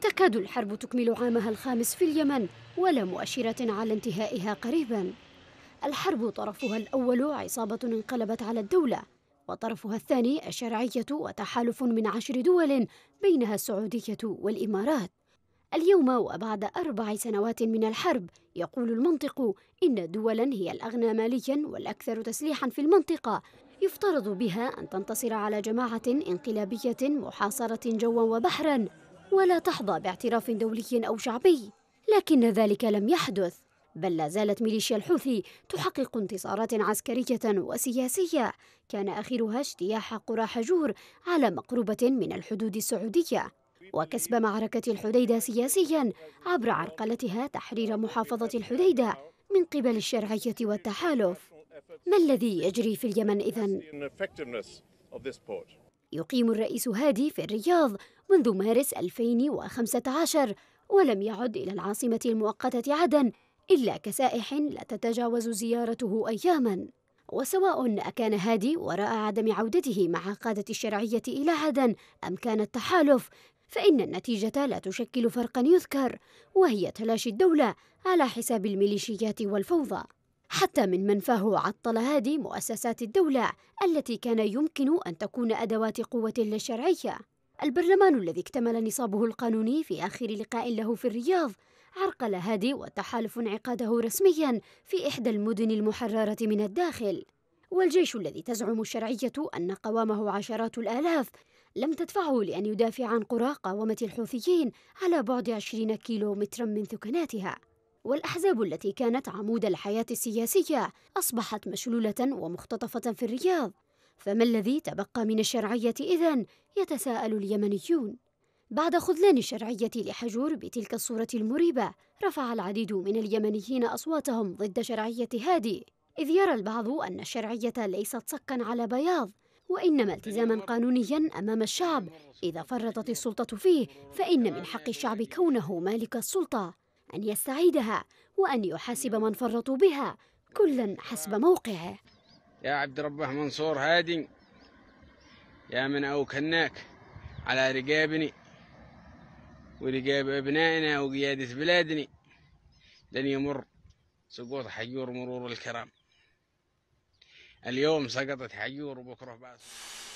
تكاد الحرب تكمل عامها الخامس في اليمن ولا مؤشرات على انتهائها قريبا الحرب طرفها الأول عصابة انقلبت على الدولة وطرفها الثاني الشرعية وتحالف من عشر دول بينها السعودية والإمارات اليوم وبعد أربع سنوات من الحرب يقول المنطق إن دولا هي الأغنى ماليا والأكثر تسليحا في المنطقة يفترض بها أن تنتصر على جماعة انقلابية محاصرة جوا وبحرا ولا تحظى باعتراف دولي أو شعبي لكن ذلك لم يحدث بل لا زالت ميليشيا الحوثي تحقق انتصارات عسكرية وسياسية كان آخرها اجتياح قرى حجور على مقربة من الحدود السعودية وكسب معركة الحديدة سياسيا عبر عرقلتها تحرير محافظة الحديدة من قبل الشرعية والتحالف ما الذي يجري في اليمن إذن؟ يقيم الرئيس هادي في الرياض منذ مارس 2015 ولم يعد إلى العاصمة المؤقتة عدن إلا كسائح لا تتجاوز زيارته أياماً وسواء أكان هادي وراء عدم عودته مع قادة الشرعية إلى عدن أم كان التحالف فإن النتيجة لا تشكل فرقا يذكر وهي تلاشي الدولة على حساب الميليشيات والفوضى حتى من منفاه عطل هادي مؤسسات الدولة التي كان يمكن أن تكون أدوات قوة للشرعية البرلمان الذي اكتمل نصابه القانوني في آخر لقاء له في الرياض عرقل هادي وتحالف انعقاده رسميا في إحدى المدن المحررة من الداخل والجيش الذي تزعم الشرعية أن قوامه عشرات الآلاف لم تدفعه لأن يدافع عن قرى قاومة الحوثيين على بعد 20 كيلو مترا من ثكناتها والأحزاب التي كانت عمود الحياة السياسية أصبحت مشلولة ومختطفة في الرياض فما الذي تبقى من الشرعية إذا؟ يتساءل اليمنيون بعد خذلان الشرعية لحجور بتلك الصورة المريبة رفع العديد من اليمنيين أصواتهم ضد شرعية هادي إذ يرى البعض أن الشرعية ليست صكا على بياض وإنما التزاما قانونيا أمام الشعب إذا فرطت السلطة فيه فإن من حق الشعب كونه مالك السلطة أن يستعيدها وأن يحاسب من فرطوا بها كلا حسب موقعه يا عبد ربه منصور هادي يا من أوكناك على رقابني ورقاب أبنائنا وقيادة بلادنا لن يمر سقوط حجور مرور الكرام اليوم سقطت حجور وبكره باس